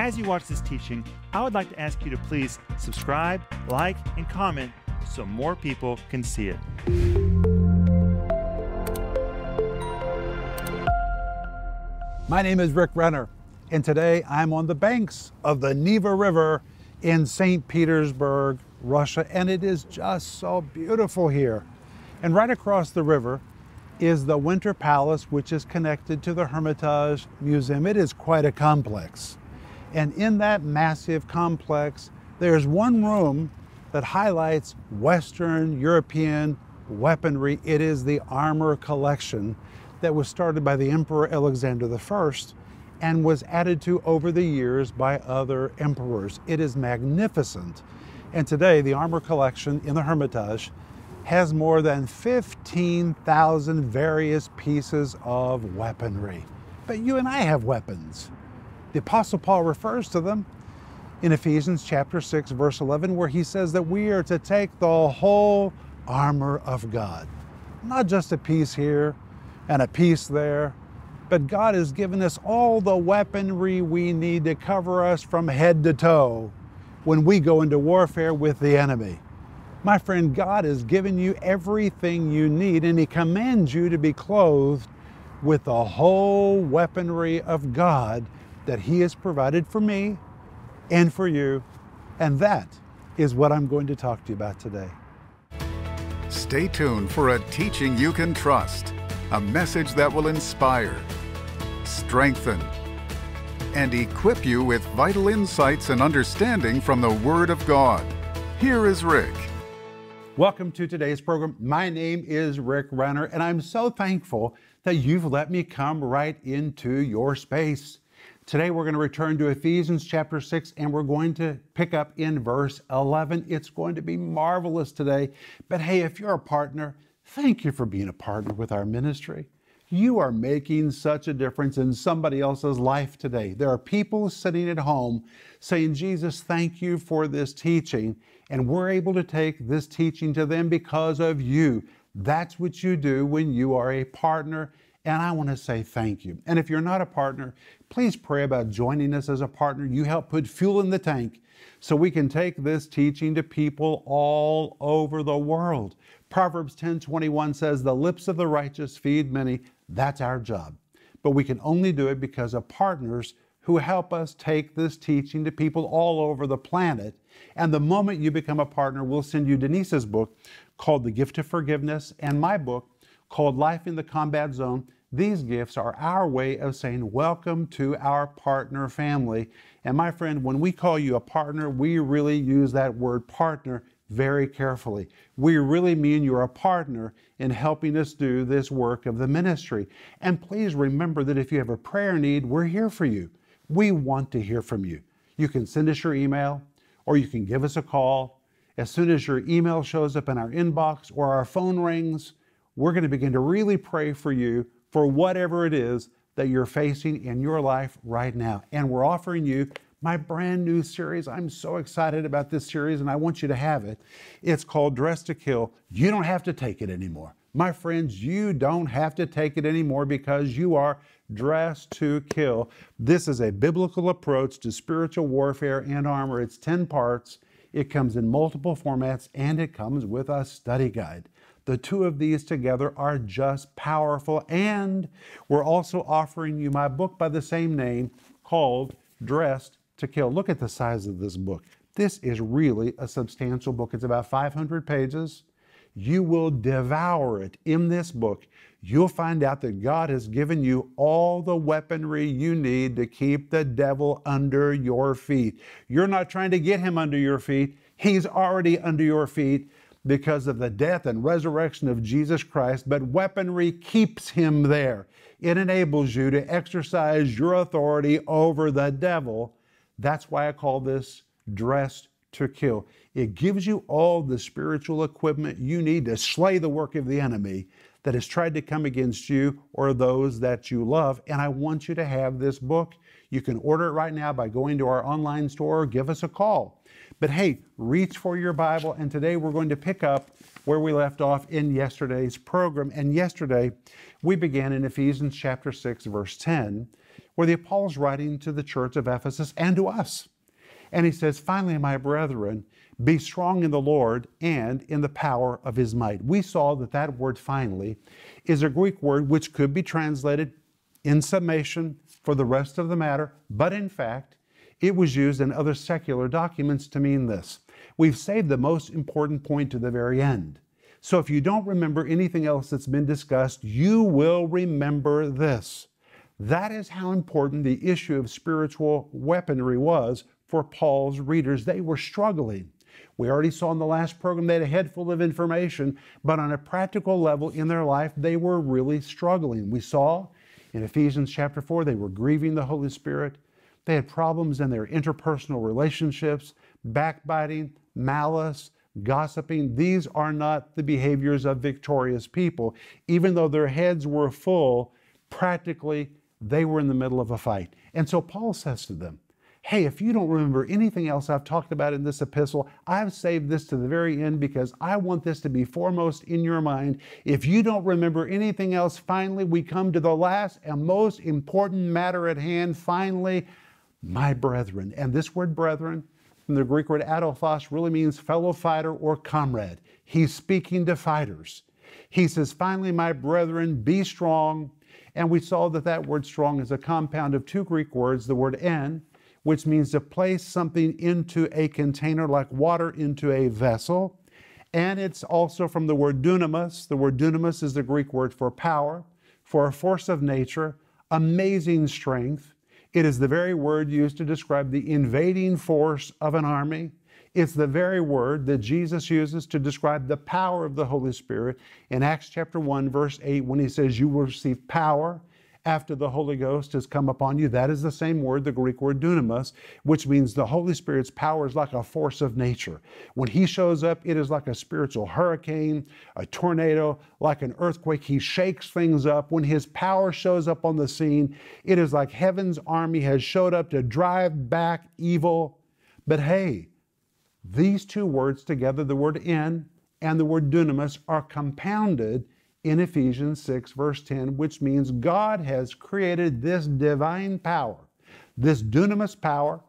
As you watch this teaching, I would like to ask you to please subscribe, like, and comment so more people can see it. My name is Rick Renner, and today I'm on the banks of the Neva River in St. Petersburg, Russia, and it is just so beautiful here. And right across the river is the Winter Palace, which is connected to the Hermitage Museum. It is quite a complex. And in that massive complex, there's one room that highlights Western European weaponry. It is the armor collection that was started by the Emperor Alexander I and was added to over the years by other emperors. It is magnificent. And today, the armor collection in the Hermitage has more than 15,000 various pieces of weaponry. But you and I have weapons. The Apostle Paul refers to them in Ephesians chapter 6 verse 11 where he says that we are to take the whole armor of God. Not just a piece here and a piece there, but God has given us all the weaponry we need to cover us from head to toe when we go into warfare with the enemy. My friend, God has given you everything you need and he commands you to be clothed with the whole weaponry of God that He has provided for me and for you. And that is what I'm going to talk to you about today. Stay tuned for a teaching you can trust, a message that will inspire, strengthen, and equip you with vital insights and understanding from the Word of God. Here is Rick. Welcome to today's program. My name is Rick Renner, and I'm so thankful that you've let me come right into your space. Today we're going to return to Ephesians chapter 6 and we're going to pick up in verse 11. It's going to be marvelous today. But hey, if you're a partner, thank you for being a partner with our ministry. You are making such a difference in somebody else's life today. There are people sitting at home saying, Jesus, thank you for this teaching. And we're able to take this teaching to them because of you. That's what you do when you are a partner and I want to say thank you. And if you're not a partner, please pray about joining us as a partner. You help put fuel in the tank so we can take this teaching to people all over the world. Proverbs 10:21 says, "The lips of the righteous feed many." That's our job. But we can only do it because of partners who help us take this teaching to people all over the planet. And the moment you become a partner, we'll send you Denise's book called The Gift of Forgiveness and my book called Life in the Combat Zone. These gifts are our way of saying welcome to our partner family. And my friend, when we call you a partner, we really use that word partner very carefully. We really mean you're a partner in helping us do this work of the ministry. And please remember that if you have a prayer need, we're here for you. We want to hear from you. You can send us your email or you can give us a call. As soon as your email shows up in our inbox or our phone rings, we're going to begin to really pray for you for whatever it is that you're facing in your life right now. And we're offering you my brand new series. I'm so excited about this series and I want you to have it. It's called Dress to Kill. You don't have to take it anymore. My friends, you don't have to take it anymore because you are dressed to kill. This is a biblical approach to spiritual warfare and armor. It's 10 parts. It comes in multiple formats and it comes with a study guide. The two of these together are just powerful. And we're also offering you my book by the same name called Dressed to Kill. Look at the size of this book. This is really a substantial book. It's about 500 pages. You will devour it in this book. You'll find out that God has given you all the weaponry you need to keep the devil under your feet. You're not trying to get him under your feet, he's already under your feet because of the death and resurrection of Jesus Christ, but weaponry keeps him there. It enables you to exercise your authority over the devil. That's why I call this dressed to kill. It gives you all the spiritual equipment you need to slay the work of the enemy that has tried to come against you or those that you love. And I want you to have this book. You can order it right now by going to our online store or give us a call. But hey, reach for your Bible. And today we're going to pick up where we left off in yesterday's program. And yesterday we began in Ephesians chapter 6, verse 10, where the Apostle is writing to the church of Ephesus and to us. And he says, Finally, my brethren, be strong in the Lord and in the power of his might. We saw that that word finally is a Greek word which could be translated in summation for the rest of the matter, but in fact, it was used in other secular documents to mean this. We've saved the most important point to the very end. So if you don't remember anything else that's been discussed, you will remember this. That is how important the issue of spiritual weaponry was for Paul's readers. They were struggling. We already saw in the last program they had a head full of information, but on a practical level in their life, they were really struggling. We saw in Ephesians chapter 4, they were grieving the Holy Spirit. They had problems in their interpersonal relationships, backbiting, malice, gossiping. These are not the behaviors of victorious people. Even though their heads were full, practically they were in the middle of a fight. And so Paul says to them, Hey, if you don't remember anything else I've talked about in this epistle, I've saved this to the very end because I want this to be foremost in your mind. If you don't remember anything else, finally, we come to the last and most important matter at hand. Finally, my brethren. And this word brethren, from the Greek word adelphos, really means fellow fighter or comrade. He's speaking to fighters. He says, finally, my brethren, be strong. And we saw that that word strong is a compound of two Greek words, the word en, which means to place something into a container like water into a vessel. And it's also from the word dunamis. The word dunamis is the Greek word for power, for a force of nature, amazing strength. It is the very word used to describe the invading force of an army. It's the very word that Jesus uses to describe the power of the Holy Spirit in Acts chapter 1, verse 8, when he says, You will receive power after the Holy Ghost has come upon you. That is the same word, the Greek word dunamis, which means the Holy Spirit's power is like a force of nature. When He shows up, it is like a spiritual hurricane, a tornado, like an earthquake. He shakes things up. When His power shows up on the scene, it is like heaven's army has showed up to drive back evil. But hey, these two words together, the word in and the word dunamis, are compounded in Ephesians 6, verse 10, which means God has created this divine power, this dunamis power,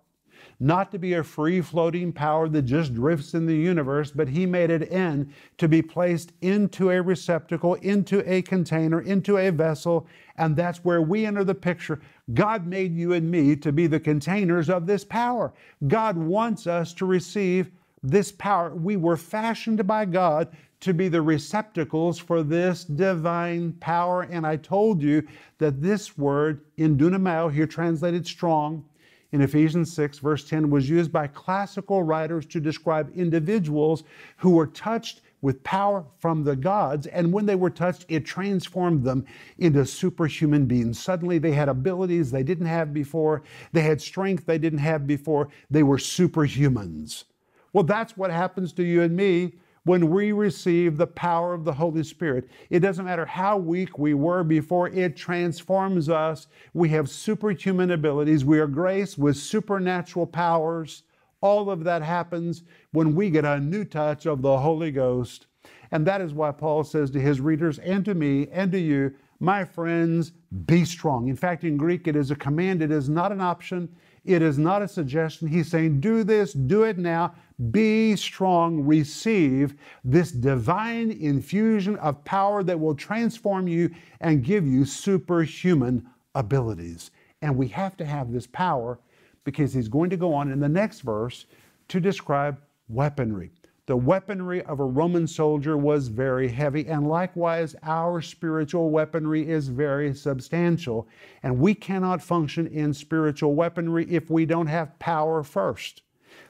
not to be a free floating power that just drifts in the universe, but He made it in to be placed into a receptacle, into a container, into a vessel, and that's where we enter the picture. God made you and me to be the containers of this power. God wants us to receive this power. We were fashioned by God to be the receptacles for this divine power. And I told you that this word in dunamao, here translated strong, in Ephesians 6, verse 10, was used by classical writers to describe individuals who were touched with power from the gods. And when they were touched, it transformed them into superhuman beings. Suddenly, they had abilities they didn't have before, they had strength they didn't have before. They were superhumans. Well, that's what happens to you and me when we receive the power of the Holy Spirit. It doesn't matter how weak we were before, it transforms us. We have superhuman abilities, we are graced with supernatural powers. All of that happens when we get a new touch of the Holy Ghost. And that is why Paul says to his readers and to me and to you, my friends, be strong. In fact, in Greek, it is a command, it is not an option. It is not a suggestion. He's saying, do this, do it now, be strong, receive this divine infusion of power that will transform you and give you superhuman abilities. And we have to have this power because he's going to go on in the next verse to describe weaponry. The weaponry of a Roman soldier was very heavy, and likewise, our spiritual weaponry is very substantial. And we cannot function in spiritual weaponry if we don't have power first.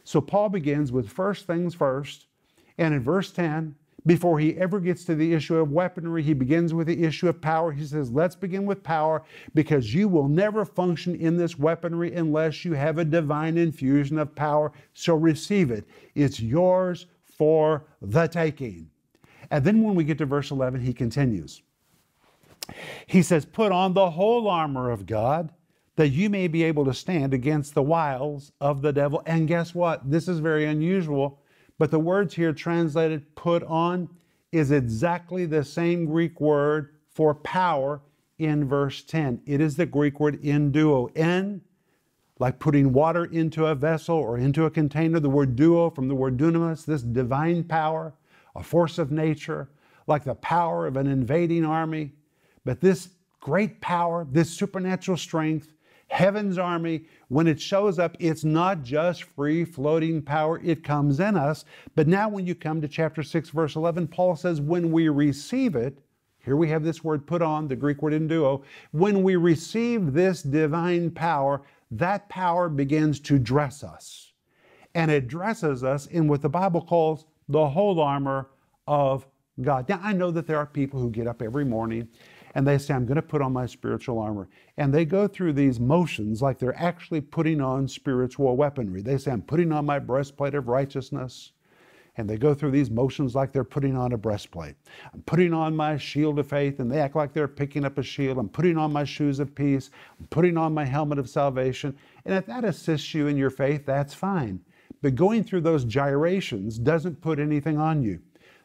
So, Paul begins with first things first, and in verse 10, before he ever gets to the issue of weaponry, he begins with the issue of power. He says, Let's begin with power because you will never function in this weaponry unless you have a divine infusion of power. So receive it. It's yours for the taking. And then when we get to verse 11, he continues. He says, Put on the whole armor of God that you may be able to stand against the wiles of the devil. And guess what? This is very unusual, but the words here translated put on is exactly the same Greek word for power in verse 10. It is the Greek word enduo, N like putting water into a vessel or into a container, the word duo from the word dunamis, this divine power, a force of nature, like the power of an invading army. But this great power, this supernatural strength, heaven's army, when it shows up, it's not just free floating power, it comes in us. But now, when you come to chapter 6, verse 11, Paul says, when we receive it, here we have this word put on, the Greek word duo. When we receive this divine power, that power begins to dress us and it dresses us in what the Bible calls the whole armor of God. Now, I know that there are people who get up every morning and they say, I'm going to put on my spiritual armor. And they go through these motions like they're actually putting on spiritual weaponry. They say, I'm putting on my breastplate of righteousness and they go through these motions like they're putting on a breastplate. I'm putting on my shield of faith, and they act like they're picking up a shield. I'm putting on my shoes of peace. I'm putting on my helmet of salvation. And if that assists you in your faith, that's fine. But going through those gyrations doesn't put anything on you.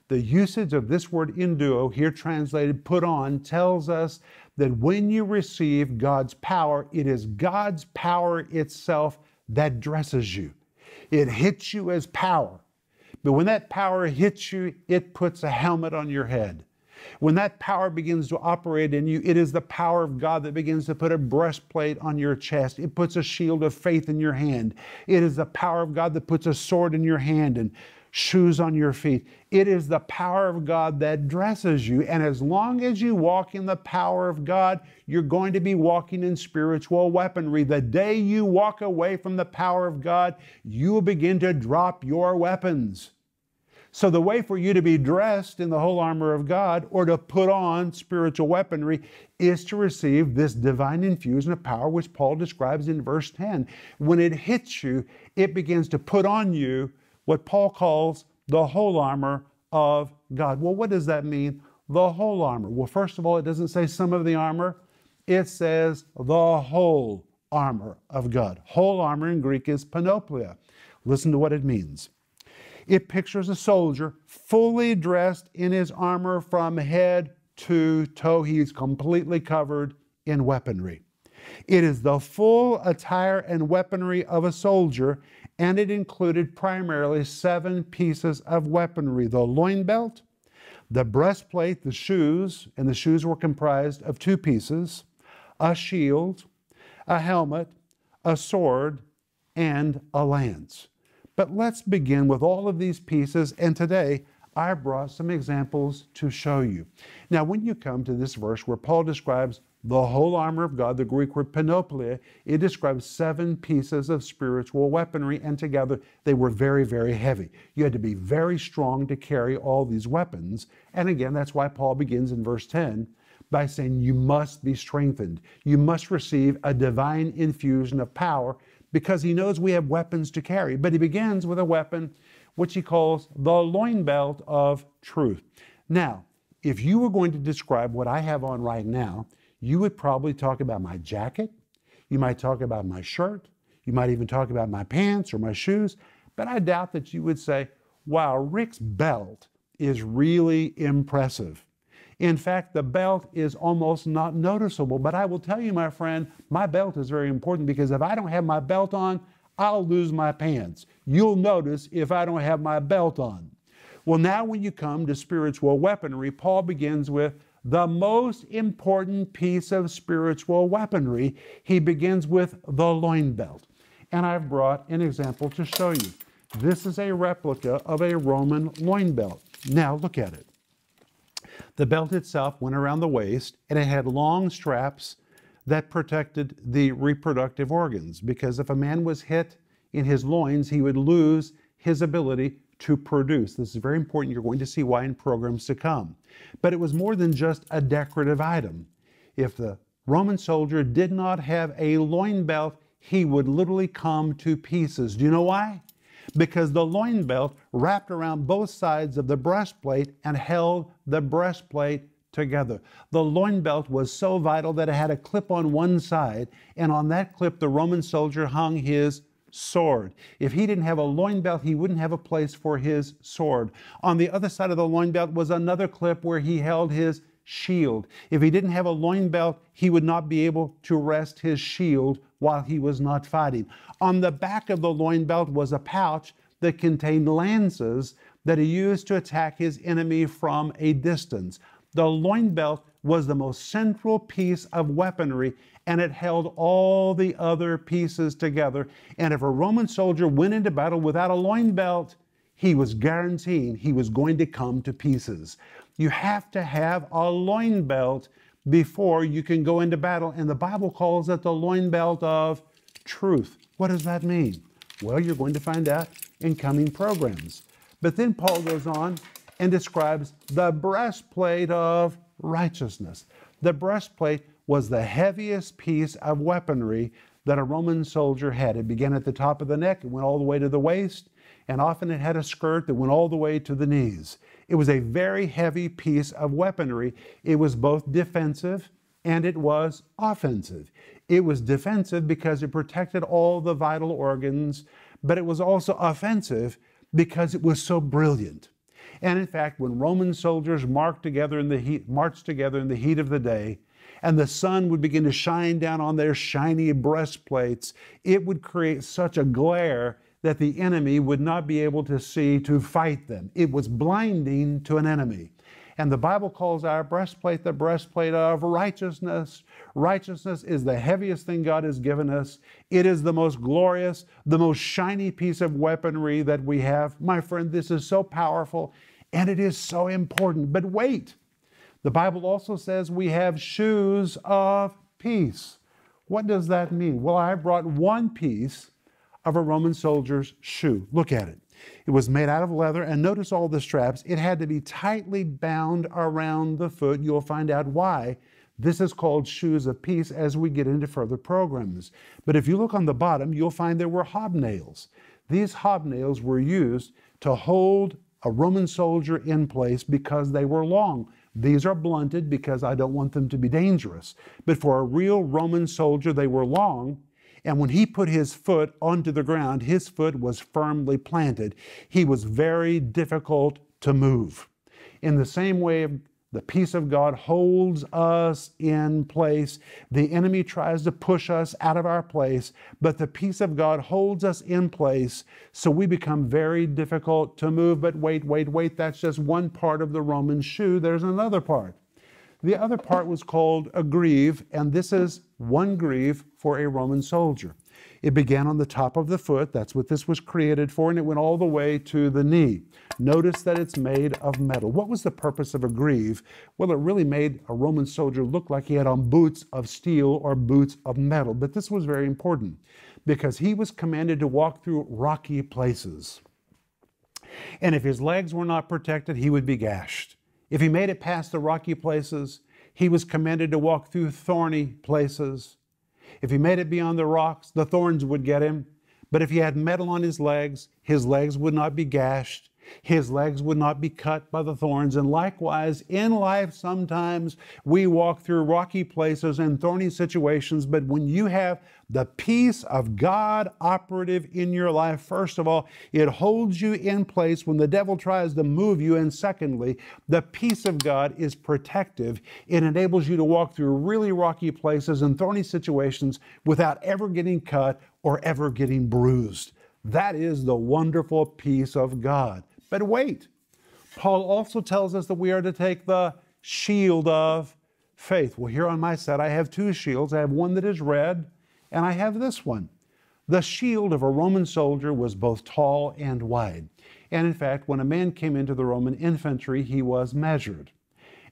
The usage of this word induo, here translated put on, tells us that when you receive God's power, it is God's power itself that dresses you. It hits you as power but when that power hits you, it puts a helmet on your head. When that power begins to operate in you, it is the power of God that begins to put a breastplate on your chest. It puts a shield of faith in your hand. It is the power of God that puts a sword in your hand and shoes on your feet. It is the power of God that dresses you. And as long as you walk in the power of God, you're going to be walking in spiritual weaponry. The day you walk away from the power of God, you will begin to drop your weapons. So, the way for you to be dressed in the whole armor of God or to put on spiritual weaponry is to receive this divine infusion of power, which Paul describes in verse 10. When it hits you, it begins to put on you what Paul calls the whole armor of God. Well, what does that mean? The whole armor. Well, first of all, it doesn't say some of the armor, it says the whole armor of God. Whole armor in Greek is panoplia. Listen to what it means. It pictures a soldier fully dressed in his armor from head to toe. He's completely covered in weaponry. It is the full attire and weaponry of a soldier, and it included primarily seven pieces of weaponry the loin belt, the breastplate, the shoes, and the shoes were comprised of two pieces a shield, a helmet, a sword, and a lance. But let's begin with all of these pieces, and today I brought some examples to show you. Now, when you come to this verse where Paul describes the whole armor of God, the Greek word panoplia, it describes seven pieces of spiritual weaponry, and together they were very, very heavy. You had to be very strong to carry all these weapons. And again, that's why Paul begins in verse 10 by saying, You must be strengthened. You must receive a divine infusion of power because he knows we have weapons to carry. But he begins with a weapon which he calls the loin belt of truth. Now, if you were going to describe what I have on right now, you would probably talk about my jacket. You might talk about my shirt. You might even talk about my pants or my shoes. But I doubt that you would say, wow, Rick's belt is really impressive. In fact, the belt is almost not noticeable. But I will tell you, my friend, my belt is very important because if I don't have my belt on, I'll lose my pants. You'll notice if I don't have my belt on. Well, now when you come to spiritual weaponry, Paul begins with the most important piece of spiritual weaponry. He begins with the loin belt. And I've brought an example to show you. This is a replica of a Roman loin belt. Now look at it. The belt itself went around the waist and it had long straps that protected the reproductive organs because if a man was hit in his loins, he would lose his ability to produce. This is very important. You're going to see why in programs to come. But it was more than just a decorative item. If the Roman soldier did not have a loin belt, he would literally come to pieces. Do you know why? because the loin belt wrapped around both sides of the breastplate and held the breastplate together. The loin belt was so vital that it had a clip on one side, and on that clip, the Roman soldier hung his sword. If he didn't have a loin belt, he wouldn't have a place for his sword. On the other side of the loin belt was another clip where he held his shield. If he didn't have a loin belt, he would not be able to rest his shield while he was not fighting. On the back of the loin belt was a pouch that contained lances that he used to attack his enemy from a distance. The loin belt was the most central piece of weaponry and it held all the other pieces together. And if a Roman soldier went into battle without a loin belt, he was guaranteeing he was going to come to pieces. You have to have a loin belt before you can go into battle. And the Bible calls it the loin belt of truth. What does that mean? Well, you're going to find out in coming programs. But then Paul goes on and describes the breastplate of righteousness. The breastplate was the heaviest piece of weaponry that a Roman soldier had. It began at the top of the neck, it went all the way to the waist, and often it had a skirt that went all the way to the knees. It was a very heavy piece of weaponry. It was both defensive and it was offensive. It was defensive because it protected all the vital organs, but it was also offensive because it was so brilliant. And in fact, when Roman soldiers together heat, marched together in the heat of the day, and the sun would begin to shine down on their shiny breastplates, it would create such a glare that the enemy would not be able to see to fight them. It was blinding to an enemy. And the Bible calls our breastplate the breastplate of righteousness. Righteousness is the heaviest thing God has given us. It is the most glorious, the most shiny piece of weaponry that we have. My friend, this is so powerful and it is so important. But wait, the Bible also says we have shoes of peace. What does that mean? Well, I brought one piece of a Roman soldier's shoe. Look at it. It was made out of leather, and notice all the straps. It had to be tightly bound around the foot. You'll find out why this is called shoes of peace as we get into further programs. But if you look on the bottom, you'll find there were hobnails. These hobnails were used to hold a Roman soldier in place because they were long. These are blunted because I don't want them to be dangerous. But for a real Roman soldier, they were long and when he put his foot onto the ground, his foot was firmly planted. He was very difficult to move. In the same way, the peace of God holds us in place. The enemy tries to push us out of our place, but the peace of God holds us in place so we become very difficult to move. But wait, wait, wait, that's just one part of the Roman shoe. There's another part. The other part was called a greave, and this is one greave for a Roman soldier. It began on the top of the foot, that's what this was created for, and it went all the way to the knee. Notice that it's made of metal. What was the purpose of a greave? Well, it really made a Roman soldier look like he had on boots of steel or boots of metal, but this was very important because he was commanded to walk through rocky places. And if his legs were not protected, he would be gashed. If he made it past the rocky places, he was commanded to walk through thorny places. If he made it beyond the rocks, the thorns would get him. But if he had metal on his legs, his legs would not be gashed, his legs would not be cut by the thorns. And likewise, in life, sometimes we walk through rocky places and thorny situations, but when you have the peace of God operative in your life, first of all, it holds you in place when the devil tries to move you. And secondly, the peace of God is protective. It enables you to walk through really rocky places and thorny situations without ever getting cut or ever getting bruised. That is the wonderful peace of God. But wait, Paul also tells us that we are to take the shield of faith. Well, here on my set, I have two shields. I have one that is red, and I have this one. The shield of a Roman soldier was both tall and wide. And in fact, when a man came into the Roman infantry, he was measured.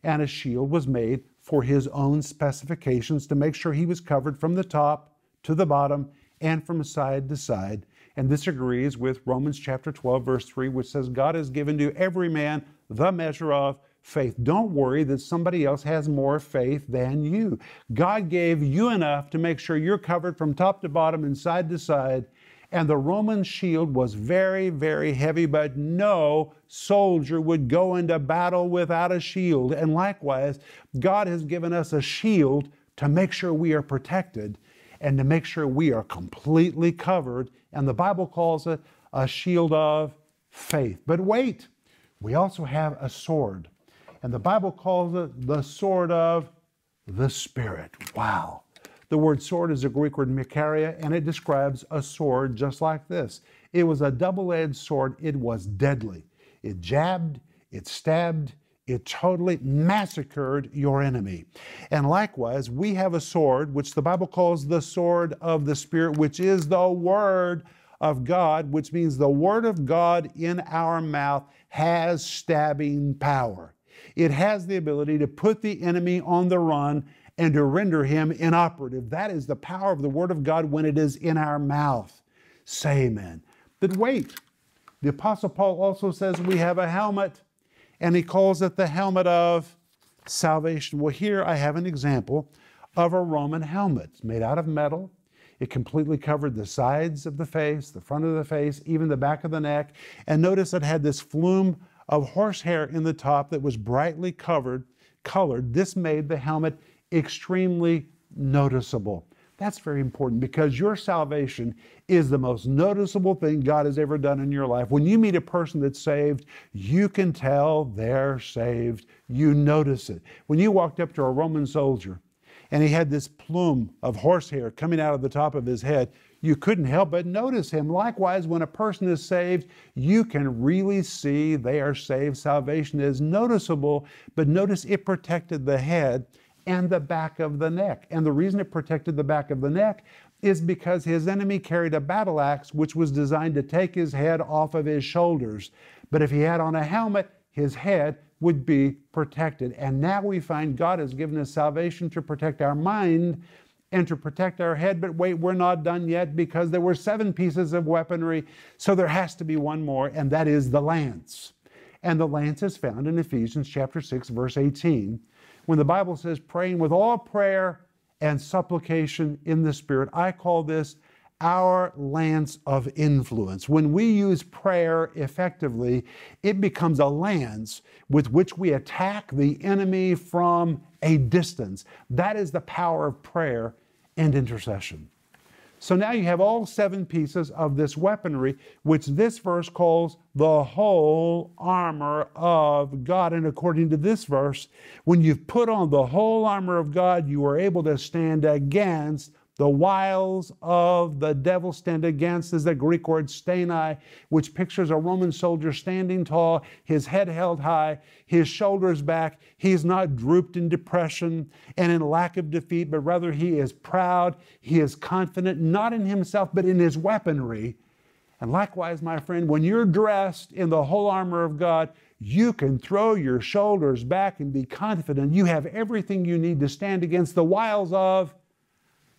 And a shield was made for his own specifications to make sure he was covered from the top to the bottom and from side to side and this agrees with Romans chapter 12, verse 3, which says, God has given to every man the measure of faith. Don't worry that somebody else has more faith than you. God gave you enough to make sure you're covered from top to bottom and side to side. And the Roman shield was very, very heavy, but no soldier would go into battle without a shield. And likewise, God has given us a shield to make sure we are protected and to make sure we are completely covered and the Bible calls it a shield of faith. But wait, we also have a sword, and the Bible calls it the sword of the Spirit. Wow. The word sword is a Greek word mikaria, and it describes a sword just like this. It was a double edged sword, it was deadly. It jabbed, it stabbed, it totally massacred your enemy. And likewise, we have a sword, which the Bible calls the sword of the Spirit, which is the Word of God, which means the Word of God in our mouth has stabbing power. It has the ability to put the enemy on the run and to render him inoperative. That is the power of the Word of God when it is in our mouth. Say amen. But wait, the Apostle Paul also says we have a helmet and he calls it the helmet of salvation. Well, here I have an example of a Roman helmet it's made out of metal. It completely covered the sides of the face, the front of the face, even the back of the neck. And notice it had this flume of horsehair in the top that was brightly covered, colored. This made the helmet extremely noticeable. That's very important because your salvation is the most noticeable thing God has ever done in your life. When you meet a person that's saved, you can tell they're saved. You notice it. When you walked up to a Roman soldier and he had this plume of horsehair coming out of the top of his head, you couldn't help but notice him. Likewise, when a person is saved, you can really see they are saved. Salvation is noticeable, but notice it protected the head and the back of the neck. And the reason it protected the back of the neck is because his enemy carried a battle axe which was designed to take his head off of his shoulders. But if he had on a helmet, his head would be protected. And now we find God has given us salvation to protect our mind and to protect our head. But wait, we're not done yet because there were seven pieces of weaponry. So there has to be one more, and that is the lance. And the lance is found in Ephesians chapter 6, verse 18 when the Bible says praying with all prayer and supplication in the Spirit. I call this our lance of influence. When we use prayer effectively, it becomes a lance with which we attack the enemy from a distance. That is the power of prayer and intercession. So now you have all seven pieces of this weaponry, which this verse calls the whole armor of God. And according to this verse, when you've put on the whole armor of God, you are able to stand against the wiles of the devil stand against is the Greek word stanai, which pictures a Roman soldier standing tall, his head held high, his shoulders back. He's not drooped in depression and in lack of defeat, but rather he is proud, he is confident, not in himself, but in his weaponry. And likewise, my friend, when you're dressed in the whole armor of God, you can throw your shoulders back and be confident. You have everything you need to stand against the wiles of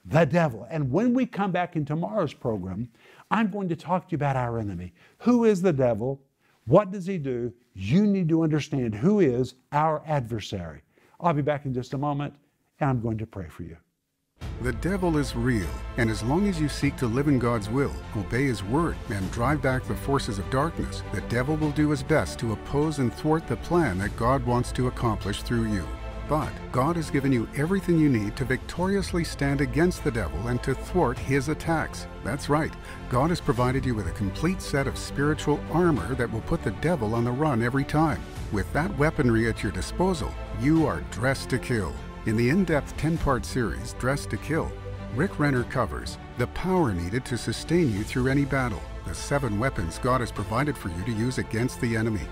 the devil. And when we come back in tomorrow's program, I'm going to talk to you about our enemy. Who is the devil? What does he do? You need to understand who is our adversary. I'll be back in just a moment, and I'm going to pray for you. The devil is real, and as long as you seek to live in God's will, obey His word, and drive back the forces of darkness, the devil will do his best to oppose and thwart the plan that God wants to accomplish through you. But God has given you everything you need to victoriously stand against the devil and to thwart his attacks. That's right. God has provided you with a complete set of spiritual armor that will put the devil on the run every time. With that weaponry at your disposal, you are dressed to kill. In the in-depth 10-part series, Dressed to Kill, Rick Renner covers the power needed to sustain you through any battle, the seven weapons God has provided for you to use against the enemy,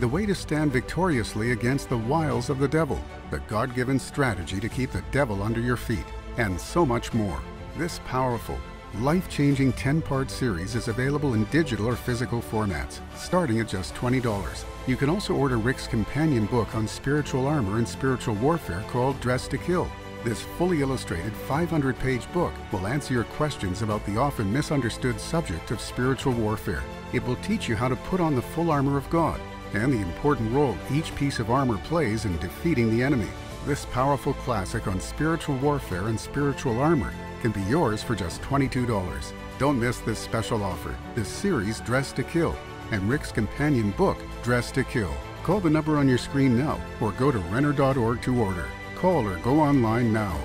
the way to stand victoriously against the wiles of the devil, the God given strategy to keep the devil under your feet, and so much more. This powerful, life changing 10 part series is available in digital or physical formats, starting at just $20. You can also order Rick's companion book on spiritual armor and spiritual warfare called Dress to Kill. This fully illustrated 500 page book will answer your questions about the often misunderstood subject of spiritual warfare. It will teach you how to put on the full armor of God and the important role each piece of armor plays in defeating the enemy. This powerful classic on spiritual warfare and spiritual armor can be yours for just $22. Don't miss this special offer, this series, Dress to Kill, and Rick's companion book, Dress to Kill. Call the number on your screen now or go to Renner.org to order. Call or go online now.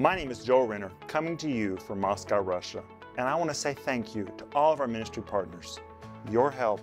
My name is Joe Renner, coming to you from Moscow, Russia. And I want to say thank you to all of our ministry partners. Your help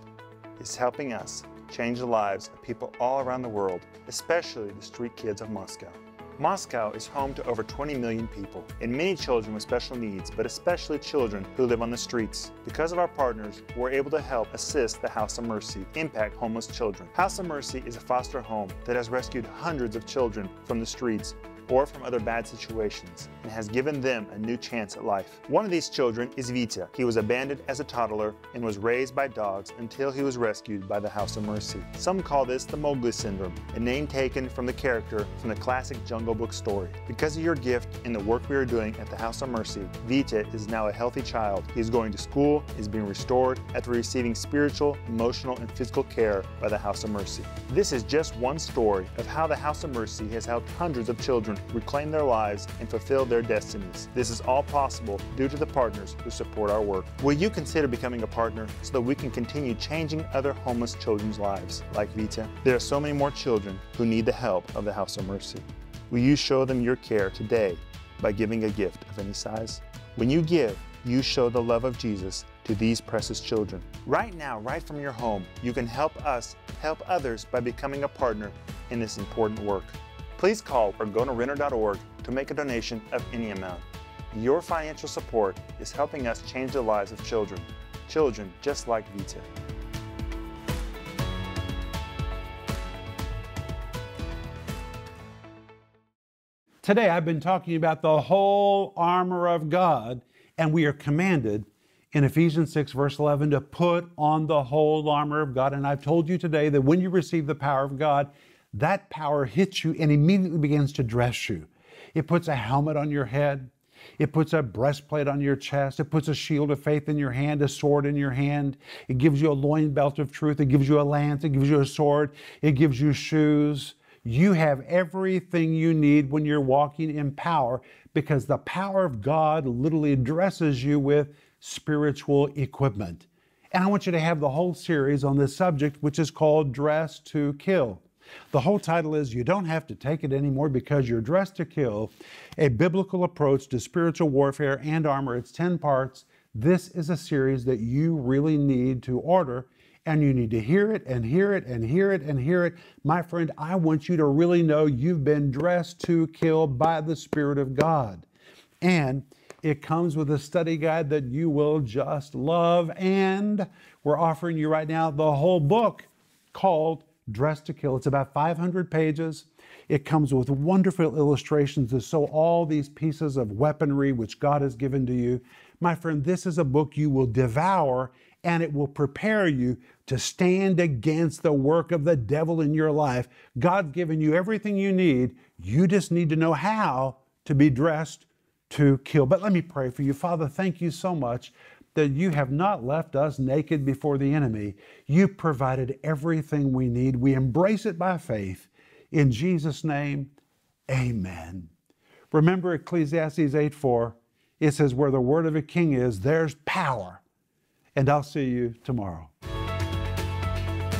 is helping us change the lives of people all around the world, especially the street kids of Moscow. Moscow is home to over 20 million people and many children with special needs, but especially children who live on the streets. Because of our partners, we're able to help assist the House of Mercy impact homeless children. House of Mercy is a foster home that has rescued hundreds of children from the streets or from other bad situations and has given them a new chance at life. One of these children is Vita. He was abandoned as a toddler and was raised by dogs until he was rescued by the House of Mercy. Some call this the Mowgli Syndrome, a name taken from the character from the classic Jungle Book story. Because of your gift and the work we are doing at the House of Mercy, Vita is now a healthy child. He is going to school, is being restored after receiving spiritual, emotional, and physical care by the House of Mercy. This is just one story of how the House of Mercy has helped hundreds of children children reclaim their lives and fulfill their destinies. This is all possible due to the partners who support our work. Will you consider becoming a partner so that we can continue changing other homeless children's lives like Vita? There are so many more children who need the help of the House of Mercy. Will you show them your care today by giving a gift of any size? When you give, you show the love of Jesus to these precious children. Right now, right from your home, you can help us help others by becoming a partner in this important work. Please call or go to renter.org to make a donation of any amount. Your financial support is helping us change the lives of children, children just like Vita. Today, I've been talking about the whole armor of God, and we are commanded in Ephesians 6, verse 11, to put on the whole armor of God. And I've told you today that when you receive the power of God, that power hits you and immediately begins to dress you. It puts a helmet on your head. It puts a breastplate on your chest. It puts a shield of faith in your hand, a sword in your hand. It gives you a loin belt of truth. It gives you a lance. It gives you a sword. It gives you shoes. You have everything you need when you're walking in power because the power of God literally dresses you with spiritual equipment. And I want you to have the whole series on this subject, which is called Dress to Kill. The whole title is You Don't Have to Take It Anymore Because You're Dressed to Kill A Biblical Approach to Spiritual Warfare and Armor. It's 10 parts. This is a series that you really need to order and you need to hear it and hear it and hear it and hear it. My friend, I want you to really know you've been dressed to kill by the Spirit of God. And it comes with a study guide that you will just love. And we're offering you right now the whole book called Dress to Kill. It's about 500 pages. It comes with wonderful illustrations to show all these pieces of weaponry which God has given to you. My friend, this is a book you will devour and it will prepare you to stand against the work of the devil in your life. God's given you everything you need. You just need to know how to be dressed to kill. But let me pray for you. Father, thank you so much that you have not left us naked before the enemy. You provided everything we need. We embrace it by faith. In Jesus' name, amen. Remember Ecclesiastes 8 4. It says, Where the word of a king is, there's power. And I'll see you tomorrow.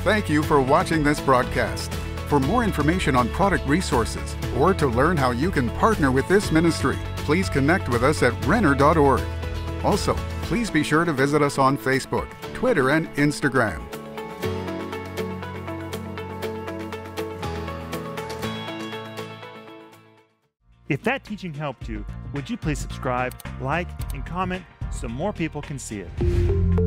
Thank you for watching this broadcast. For more information on product resources or to learn how you can partner with this ministry, please connect with us at Renner.org. Also, please be sure to visit us on Facebook, Twitter, and Instagram. If that teaching helped you, would you please subscribe, like, and comment so more people can see it?